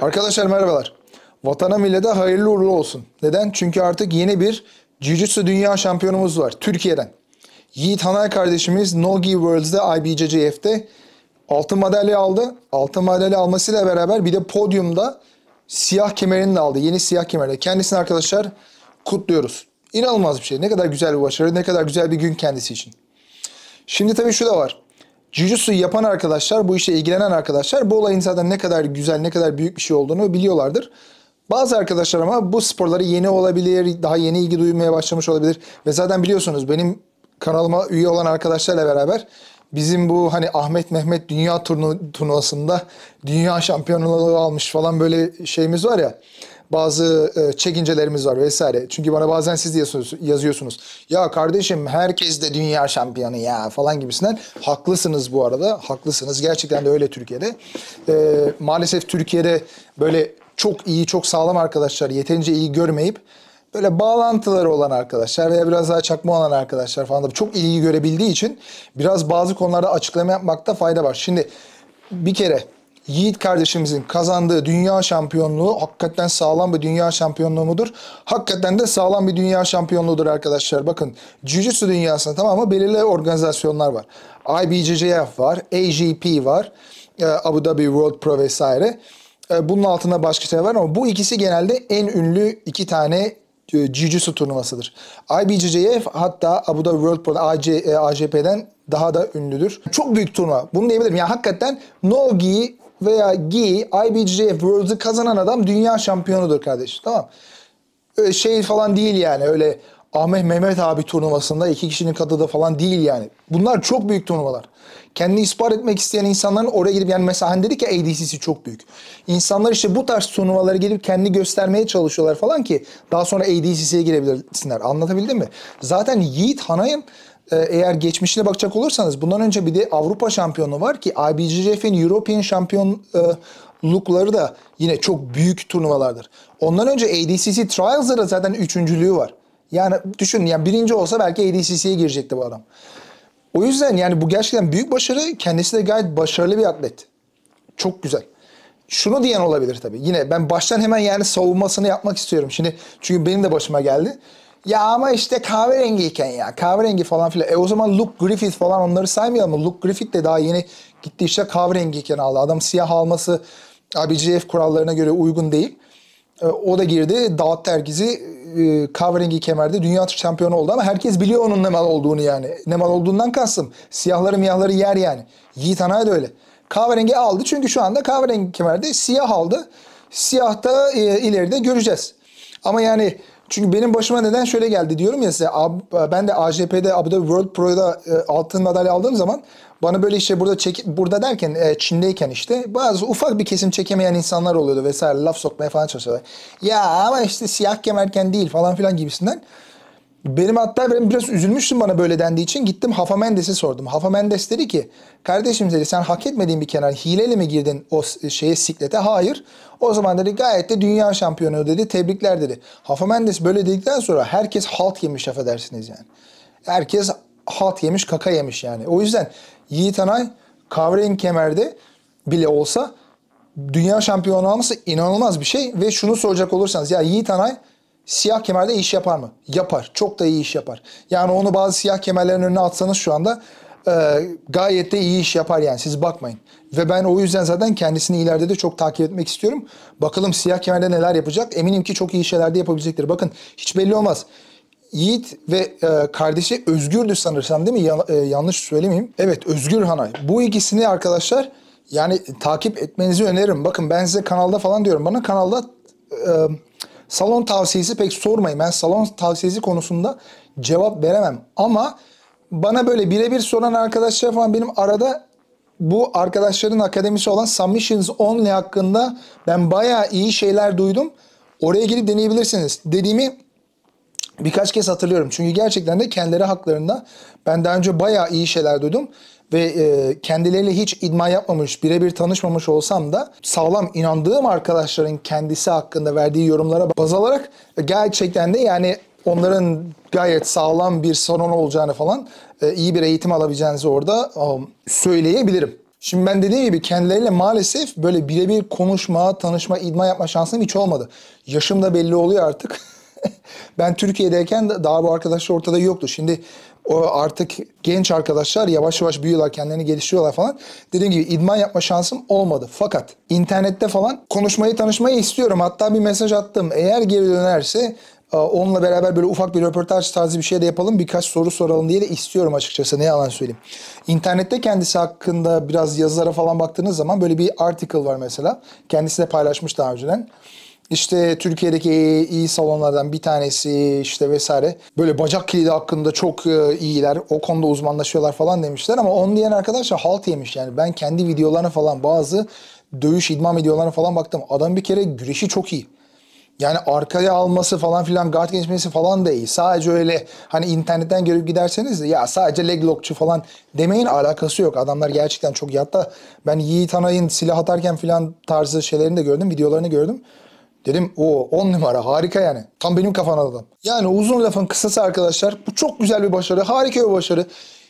Arkadaşlar merhabalar. Vatana millete hayırlı uğurlu olsun. Neden? Çünkü artık yeni bir Jiu-Jitsu Dünya Şampiyonumuz var Türkiye'den. Yiğit Hanay kardeşimiz Nogi Worlds'de IBJJF'de altın madalya aldı. Altın madalya almasıyla beraber bir de podyumda siyah kemerini de aldı. Yeni siyah kemerle. Kendisini arkadaşlar kutluyoruz. İnanılmaz bir şey. Ne kadar güzel bir başarı, ne kadar güzel bir gün kendisi için. Şimdi tabii şu da var. Jujutsu yapan arkadaşlar, bu işe ilgilenen arkadaşlar bu olayın zaten ne kadar güzel, ne kadar büyük bir şey olduğunu biliyorlardır. Bazı arkadaşlar ama bu sporları yeni olabilir, daha yeni ilgi duymaya başlamış olabilir. Ve zaten biliyorsunuz benim kanalıma üye olan arkadaşlarla beraber bizim bu hani Ahmet Mehmet dünya turnu, turnuvasında dünya şampiyonluğu almış falan böyle şeyimiz var ya bazı e, çekincelerimiz var vesaire. Çünkü bana bazen siz yazıyorsunuz. Ya kardeşim herkes de dünya şampiyonu ya falan gibisinden. Haklısınız bu arada. Haklısınız. Gerçekten de öyle Türkiye'de. E, maalesef Türkiye'de böyle çok iyi, çok sağlam arkadaşlar yeterince iyi görmeyip böyle bağlantıları olan arkadaşlar veya biraz daha çakma olan arkadaşlar falan da çok iyi görebildiği için biraz bazı konularda açıklama yapmakta fayda var. Şimdi bir kere Yiğit kardeşimizin kazandığı dünya şampiyonluğu hakikaten sağlam bir dünya şampiyonluğu mudur? Hakikaten de sağlam bir dünya şampiyonluğudur arkadaşlar. Bakın Jiu-Jitsu dünyasında tamamı belirli organizasyonlar var. IBJJF var, AJP var, e, Abu Dhabi World Pro vesaire. E, bunun altında başka şeyler var ama bu ikisi genelde en ünlü iki tane e, jiu turnuvasıdır. IBJJF hatta Abu Dhabi World Pro'da AJP'den daha da ünlüdür. Çok büyük turnuva. Bunu diyebilirim. Yani hakikaten nogi veya Gi IBJJF World'ı kazanan adam dünya şampiyonudur kardeşim. Tamam. Öyle şey falan değil yani öyle Ahmet Mehmet abi turnuvasında iki kişinin katıda falan değil yani. Bunlar çok büyük turnuvalar. Kendini ispat etmek isteyen insanların oraya gidip yani mesela hani dedik ya ADCC çok büyük. İnsanlar işte bu tarz turnuvalara gelip kendini göstermeye çalışıyorlar falan ki daha sonra ADCC'ye girebilirsinler. Anlatabildim mi? Zaten Yiğit Hanay'ın e, eğer geçmişine bakacak olursanız bundan önce bir de Avrupa şampiyonu var ki IBJJF'in European şampiyonlukları e, da yine çok büyük turnuvalardır. Ondan önce ADCC Trials'da da zaten üçüncülüğü var. Yani düşün yani birinci olsa belki ADCC'ye girecekti bu adam. O yüzden yani bu gerçekten büyük başarı. Kendisi de gayet başarılı bir atlet. Çok güzel. Şunu diyen olabilir tabii. Yine ben baştan hemen yani savunmasını yapmak istiyorum. Şimdi çünkü benim de başıma geldi. Ya ama işte kahverengiyken ya kahverengi falan filan. E o zaman Luke Griffith falan onları saymayalım mı? Luke Griffith de daha yeni gitti işte kahverengiyken aldı. Adam siyah alması ABCF kurallarına göre uygun değil. E, o da girdi dağıttı tergizi e, kahverengi kemerde dünya şampiyonu oldu ama herkes biliyor onun ne mal olduğunu yani. Ne mal olduğundan kastım. Siyahları miyahları yer yani. Yiğit Anay da öyle. Kahverengi aldı çünkü şu anda kahverengi kemerde siyah aldı. Siyahta e, ileride göreceğiz. Ama yani çünkü benim başıma neden şöyle geldi diyorum ya size ben de AJP'de Abu Dhabi World Pro'da e, altın madalya aldığım zaman bana böyle işte burada çek burada derken e, Çin'deyken işte bazı ufak bir kesim çekemeyen insanlar oluyordu vesaire laf sokmaya falan çalışıyorlar. Ya ama işte siyah kemerken değil falan filan gibisinden. Benim hatta ben biraz üzülmüştüm bana böyle dendiği için. Gittim Hafa Mendes'e sordum. Hafa Mendes dedi ki kardeşim dedi sen hak etmediğin bir kenar hileyle mi girdin o şeye siklete? Hayır. O zaman dedi gayet de dünya şampiyonu dedi. Tebrikler dedi. Hafa Mendes böyle dedikten sonra herkes halt yemiş affedersiniz yani. Herkes halt yemiş kaka yemiş yani. O yüzden Yiğit Anay kavrenk kemerde bile olsa dünya şampiyonu olması inanılmaz bir şey. Ve şunu soracak olursanız ya Yiğit Anay siyah kemerde iş yapar mı? Yapar. Çok da iyi iş yapar. Yani onu bazı siyah kemerlerin önüne atsanız şu anda e, gayet de iyi iş yapar yani siz bakmayın. Ve ben o yüzden zaten kendisini ileride de çok takip etmek istiyorum. Bakalım siyah kemerde neler yapacak. Eminim ki çok iyi şeyler de yapabilecektir. Bakın hiç belli olmaz. Yiğit ve e, kardeşi Özgür'dü sanırsam değil mi? Ya, e, yanlış söylemeyeyim. Evet Özgür Hanay. Bu ikisini arkadaşlar yani takip etmenizi öneririm. Bakın ben size kanalda falan diyorum. Bana kanalda e, Salon tavsiyesi pek sormayın. Ben salon tavsiyesi konusunda cevap veremem. Ama bana böyle birebir soran arkadaşlar falan benim arada bu arkadaşların akademisi olan Submissions Only hakkında ben bayağı iyi şeyler duydum. Oraya girip deneyebilirsiniz. Dediğimi birkaç kez hatırlıyorum. Çünkü gerçekten de kendileri haklarında ben daha önce bayağı iyi şeyler duydum ve e, kendileriyle hiç idman yapmamış, birebir tanışmamış olsam da sağlam inandığım arkadaşların kendisi hakkında verdiği yorumlara baz alarak e, gerçekten de yani onların gayet sağlam bir salon olacağını falan e, iyi bir eğitim alabileceğinizi orada e, söyleyebilirim. Şimdi ben dediğim gibi kendileriyle maalesef böyle birebir konuşma, tanışma, idman yapma şansım hiç olmadı. Yaşım da belli oluyor artık. ben Türkiye'deyken daha bu arkadaşlar ortada yoktu. Şimdi o artık genç arkadaşlar yavaş yavaş büyüyorlar, kendilerini geliştiriyorlar falan. Dediğim gibi idman yapma şansım olmadı. Fakat internette falan konuşmayı, tanışmayı istiyorum. Hatta bir mesaj attım. Eğer geri dönerse e, onunla beraber böyle ufak bir röportaj tarzı bir şey de yapalım. Birkaç soru soralım diye de istiyorum açıkçası. Ne yalan söyleyeyim. İnternette kendisi hakkında biraz yazılara falan baktığınız zaman böyle bir article var mesela. Kendisi de paylaşmış daha önceden işte Türkiye'deki iyi salonlardan bir tanesi işte vesaire. Böyle bacak kilidi hakkında çok e, iyiler. O konuda uzmanlaşıyorlar falan demişler ama onu diyen arkadaşlar halt yemiş yani. Ben kendi videolarına falan bazı dövüş idman videolarına falan baktım. Adam bir kere güreşi çok iyi. Yani arkaya alması falan filan guard geçmesi falan da iyi. Sadece öyle hani internetten görüp giderseniz de ya sadece leg lockçu falan demeyin alakası yok. Adamlar gerçekten çok iyi. Hatta ben Yiğit Anay'ın silah atarken filan tarzı şeylerini de gördüm. Videolarını gördüm. Dedim o 10 numara harika yani. Tam benim kafana adam. Yani uzun lafın kısası arkadaşlar bu çok güzel bir başarı. Harika bir başarı.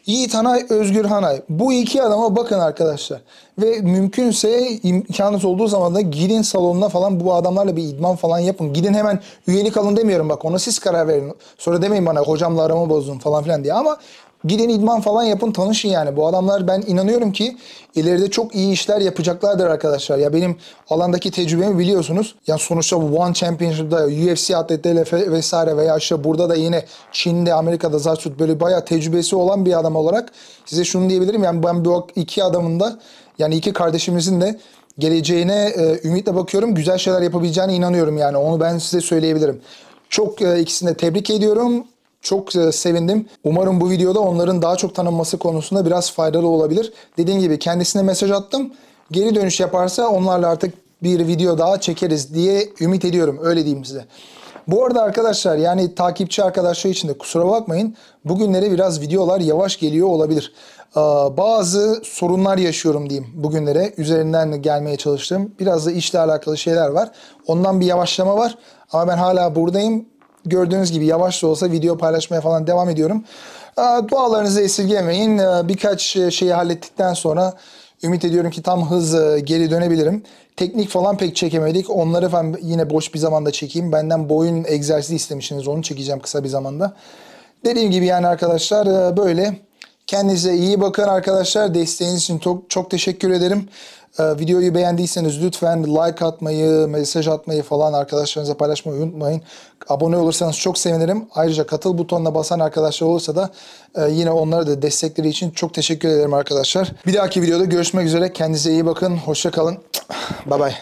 Yiğit Hanay, Özgür Hanay. Bu iki adama bakın arkadaşlar. Ve mümkünse imkanınız olduğu zaman da gidin salonuna falan bu adamlarla bir idman falan yapın. Gidin hemen üyelik alın demiyorum bak ona siz karar verin. Sonra demeyin bana hocamla aramı bozdun falan filan diye ama Gidin idman falan yapın tanışın yani. Bu adamlar ben inanıyorum ki ileride çok iyi işler yapacaklardır arkadaşlar. Ya benim alandaki tecrübemi biliyorsunuz. Ya sonuçta One Championship'da UFC atletleriyle vesaire veya işte burada da yine Çin'de, Amerika'da Zarsut böyle bayağı tecrübesi olan bir adam olarak size şunu diyebilirim. Yani ben bu iki adamın da yani iki kardeşimizin de geleceğine e, ümitle bakıyorum. Güzel şeyler yapabileceğine inanıyorum yani. Onu ben size söyleyebilirim. Çok e, ikisini de tebrik ediyorum. Çok e, sevindim. Umarım bu videoda onların daha çok tanınması konusunda biraz faydalı olabilir. Dediğim gibi kendisine mesaj attım. Geri dönüş yaparsa onlarla artık bir video daha çekeriz diye ümit ediyorum. Öyle diyeyim size. Bu arada arkadaşlar yani takipçi arkadaşlar için de kusura bakmayın. Bugünlere biraz videolar yavaş geliyor olabilir. Ee, bazı sorunlar yaşıyorum diyeyim bugünlere. Üzerinden gelmeye çalıştığım biraz da işle alakalı şeyler var. Ondan bir yavaşlama var. Ama ben hala buradayım. Gördüğünüz gibi yavaş da olsa video paylaşmaya falan devam ediyorum. Ee, dualarınızı esirgemeyin. Ee, birkaç e, şeyi hallettikten sonra ümit ediyorum ki tam hız e, geri dönebilirim. Teknik falan pek çekemedik. Onları falan yine boş bir zamanda çekeyim. Benden boyun egzersizi istemişsiniz. Onu çekeceğim kısa bir zamanda. Dediğim gibi yani arkadaşlar e, böyle Kendinize iyi bakın arkadaşlar. Desteğiniz için çok, çok teşekkür ederim. Ee, videoyu beğendiyseniz lütfen like atmayı, mesaj atmayı falan arkadaşlarınıza paylaşmayı unutmayın. Abone olursanız çok sevinirim. Ayrıca katıl butonuna basan arkadaşlar olursa da e, yine onlara da destekleri için çok teşekkür ederim arkadaşlar. Bir dahaki videoda görüşmek üzere. Kendinize iyi bakın. hoşçakalın bay bay.